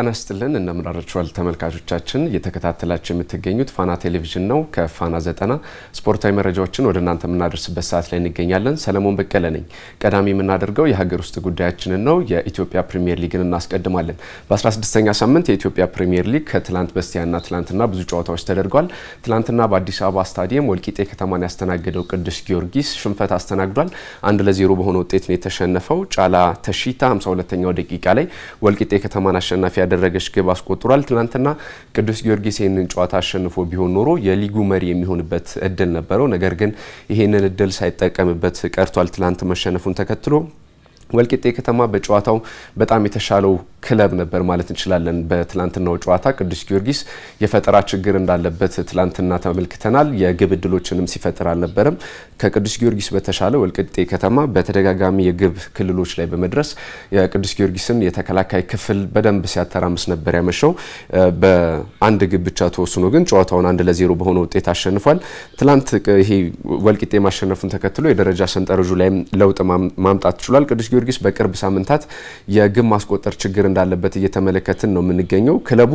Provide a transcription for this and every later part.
ጤና ይስጥልን ተመልካቾቻችን፣ እየተከታተላችሁ የምትገኙት ፋና ቴሌቪዥን ነው። ከፋና ዘጠና ስፖርታዊ መረጃዎችን ወደ እናንተ የምናደርስበት ሰዓት ላይ እንገኛለን። ሰለሞን በቀለ ነኝ። ቀዳሚ የምናደርገው የሀገር ውስጥ ጉዳያችንን ነው። የኢትዮጵያ ፕሪምየር ሊግን እናስቀድማለን። በ16ኛ ሳምንት የኢትዮጵያ ፕሪምየር ሊግ ከትላንት በስቲያና ትላንትና ብዙ ጨዋታዎች ተደርጓል። ትላንትና በአዲስ አበባ ስታዲየም ወልቂጤ ከተማን ያስተናገደው ቅዱስ ጊዮርጊስ ሽንፈት አስተናግዷል። አንድ ለዜሮ በሆነ ውጤት ነው የተሸነፈው። ጫላ ተሺታ 52ኛው ደቂቃ ላይ ወልቂጤ ከተማን አሸናፊ ያደረገች ግብ አስቆጥሯል። ትናንትና ቅዱስ ጊዮርጊስ ይህንን ጨዋታ አሸንፎ ቢሆን ኖሮ የሊጉ መሪ የሚሆንበት እድል ነበረው። ነገር ግን ይህንን እድል ሳይጠቀምበት ቀርቷል። ትናንት መሸነፉን ተከትሎ ወልቂጤ ከተማ በጨዋታው በጣም የተሻለው ክለብ ነበር ማለት እንችላለን። በትላንትናው ጨዋታ ቅዱስ ጊዮርጊስ የፈጠራ ችግር እንዳለበት ትላንትና ተመልክተናል። የግብ እድሎችንም ሲፈጥር አልነበረም። ከቅዱስ ጊዮርጊስ በተሻለ ወልቅጤ ከተማ በተደጋጋሚ የግብ ክልሎች ላይ በመድረስ የቅዱስ ጊዮርጊስን የተከላካይ ክፍል በደንብ ሲያተራምስ ነበር ያመሸው። በአንድ ግብ ብቻ ተወስኖ ግን ጨዋታውን አንድ ለዜሮ በሆነ ውጤት አሸንፏል። ትላንት ይሄ ወልቂጤ ማሸነፉን ተከትሎ የደረጃ ሰንጠረዡ ላይም ለውጥ ማምጣት ችሏል። ቅዱስ ጊዮርጊስ በቅርብ ሳምንታት የግብ ማስቆጠር ችግር እንዳለበት እየተመለከትን ነው የምንገኘው። ክለቡ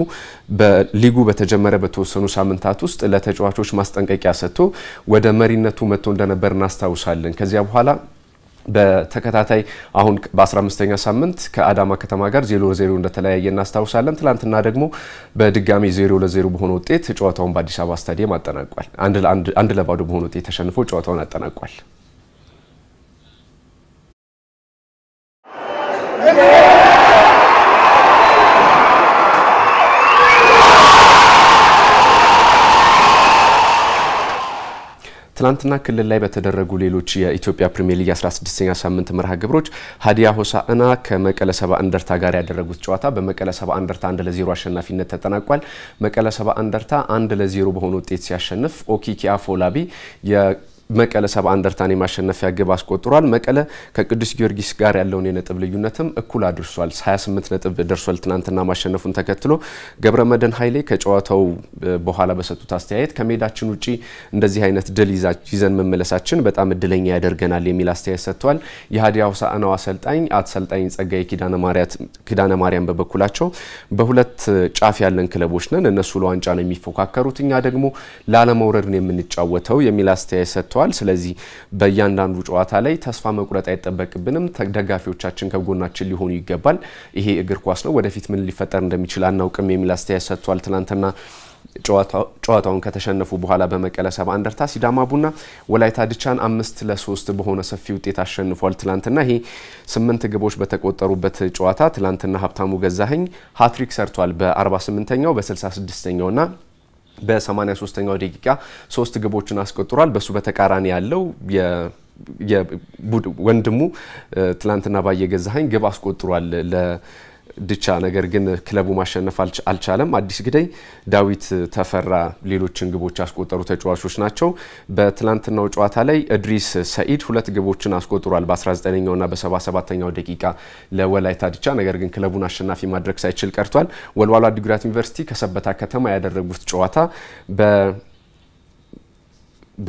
በሊጉ በተጀመረ በተወሰኑ ሳምንታት ውስጥ ለተጫዋቾች ማስጠንቀቂያ ሰጥቶ ወደ መሪነቱ መጥቶ እንደነበር እናስታውሳለን። ከዚያ በኋላ በተከታታይ አሁን በ15ኛ ሳምንት ከአዳማ ከተማ ጋር ዜሮ ለዜሮ እንደተለያየ እናስታውሳለን። ትላንትና ደግሞ በድጋሚ ዜሮ ለዜሮ በሆነ ውጤት ጨዋታውን በአዲስ አበባ ስታዲየም አጠናቋል። አንድ ለባዶ በሆነ ውጤት ተሸንፎ ጨዋታውን አጠናቋል። ትናንትና ክልል ላይ በተደረጉ ሌሎች የኢትዮጵያ ፕሪሚየር ሊግ 16ኛ ሳምንት መርሃ ግብሮች ሀዲያ ሆሳዕና ከመቀለ ሰባ እንደርታ ጋር ያደረጉት ጨዋታ በመቀለ ሰባ እንደርታ አንድ ለዜሮ አሸናፊነት ተጠናቋል። መቀለ ሰባ እንደርታ አንድ ለዜሮ በሆነ ውጤት ሲያሸንፍ ኦኪኪ አፎላቢ መቀለ ሰባ እንደርታን የማሸነፊያ ግብ አስቆጥሯል። መቀለ ከቅዱስ ጊዮርጊስ ጋር ያለውን የነጥብ ልዩነትም እኩል አድርሷል። 28 ነጥብ ደርሷል። ትናንትና ማሸነፉን ተከትሎ ገብረመድህን ኃይሌ ከጨዋታው በኋላ በሰጡት አስተያየት ከሜዳችን ውጪ እንደዚህ አይነት ድል ይዘን መመለሳችን በጣም እድለኛ ያደርገናል የሚል አስተያየት ሰጥተዋል። የሀዲያ ሆሳዕናው አሰልጣኝ አሰልጣኝ ጸጋይ ኪዳነ ማርያም በበኩላቸው በሁለት ጫፍ ያለን ክለቦች ነን፣ እነሱ ለዋንጫ ነው የሚፎካከሩት፣ እኛ ደግሞ ላለመውረድ ነው የምንጫወተው የሚል አስተያየት ሰጥቷል። ተጫውተዋል። ስለዚህ በእያንዳንዱ ጨዋታ ላይ ተስፋ መቁረጥ አይጠበቅብንም። ደጋፊዎቻችን ከጎናችን ሊሆኑ ይገባል። ይሄ እግር ኳስ ነው። ወደፊት ምን ሊፈጠር እንደሚችል አናውቅም የሚል አስተያየት ሰጥቷል። ትናንትና ጨዋታውን ከተሸነፉ በኋላ በመቀለ ሰባ እንደርታ ሲዳማ ቡና ወላይታ ድቻን አምስት ለሶስት በሆነ ሰፊ ውጤት አሸንፏል። ትላንትና ይሄ ስምንት ግቦች በተቆጠሩበት ጨዋታ ትላንትና ሀብታሙ ገዛኸኝ ሀትሪክ ሰርቷል። በ48ኛው በ66ኛው ና በ83ኛው ደቂቃ ሶስት ግቦችን አስቆጥሯል። በሱ በተቃራኒ ያለው ወንድሙ ትላንትና ባየገዛሀኝ ግብ አስቆጥሯል። ድቻ ነገር ግን ክለቡ ማሸነፍ አልቻለም። አዲስ ግደይ፣ ዳዊት ተፈራ ሌሎችን ግቦች ያስቆጠሩ ተጫዋቾች ናቸው። በትላንትናው ጨዋታ ላይ እድሪስ ሰኢድ ሁለት ግቦችን አስቆጥሯል በ19ኛውና በ77ኛው ደቂቃ ለወላይታ ድቻ። ነገር ግን ክለቡን አሸናፊ ማድረግ ሳይችል ቀርቷል። ወልዋሎ አዲግራት ዩኒቨርሲቲ ከሰበታ ከተማ ያደረጉት ጨዋታ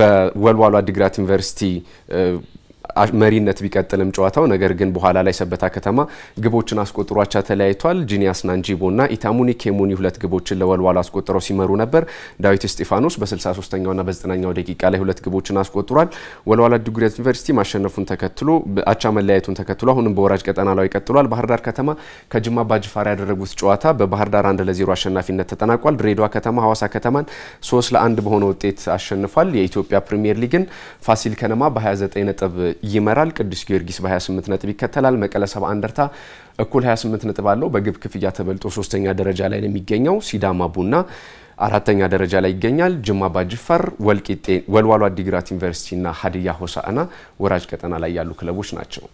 በወልዋሎ አዲግራት ዩኒቨርሲቲ መሪነት ቢቀጥልም ጨዋታው ነገር ግን በኋላ ላይ ሰበታ ከተማ ግቦችን አስቆጥሯቻ ተለያይቷል። ጂኒያስ ናንጂቦ ና ኢታሙኒ ኬሙኒ ሁለት ግቦችን ለወልዋሎ አስቆጥረው ሲመሩ ነበር። ዳዊት እስጢፋኖስ በ63ኛውና በ9ኛው ደቂቃ ላይ ሁለት ግቦችን አስቆጥሯል። ወልዋሎ ዓዲግራት ዩኒቨርሲቲ ማሸነፉን ተከትሎ አቻ መለያየቱን ተከትሎ አሁንም በወራጅ ቀጠና ላይ ቀጥሏል። ባህር ዳር ከተማ ከጅማ አባጅፋር ያደረጉት ጨዋታ በባህር ዳር አንድ ለ0 አሸናፊነት ተጠናቋል። ድሬዳዋ ከተማ ሐዋሳ ከተማን 3 ለ1 በሆነ ውጤት አሸንፏል። የኢትዮጵያ ፕሪምየር ሊግን ፋሲል ከነማ በ29 ነጥብ ይመራል። ቅዱስ ጊዮርጊስ በ28 ነጥብ ይከተላል። መቀለ 71 እንደርታ እኩል 28 ነጥብ አለው። በግብ ክፍያ ተበልጦ ሶስተኛ ደረጃ ላይ ነው የሚገኘው። ሲዳማ ቡና አራተኛ ደረጃ ላይ ይገኛል። ጅማ አባጅፋር፣ ወልቂጤ፣ ወልዋሎ አዲግራት ዩኒቨርሲቲና ሀዲያ ሆሳዕና ወራጅ ቀጠና ላይ ያሉ ክለቦች ናቸው።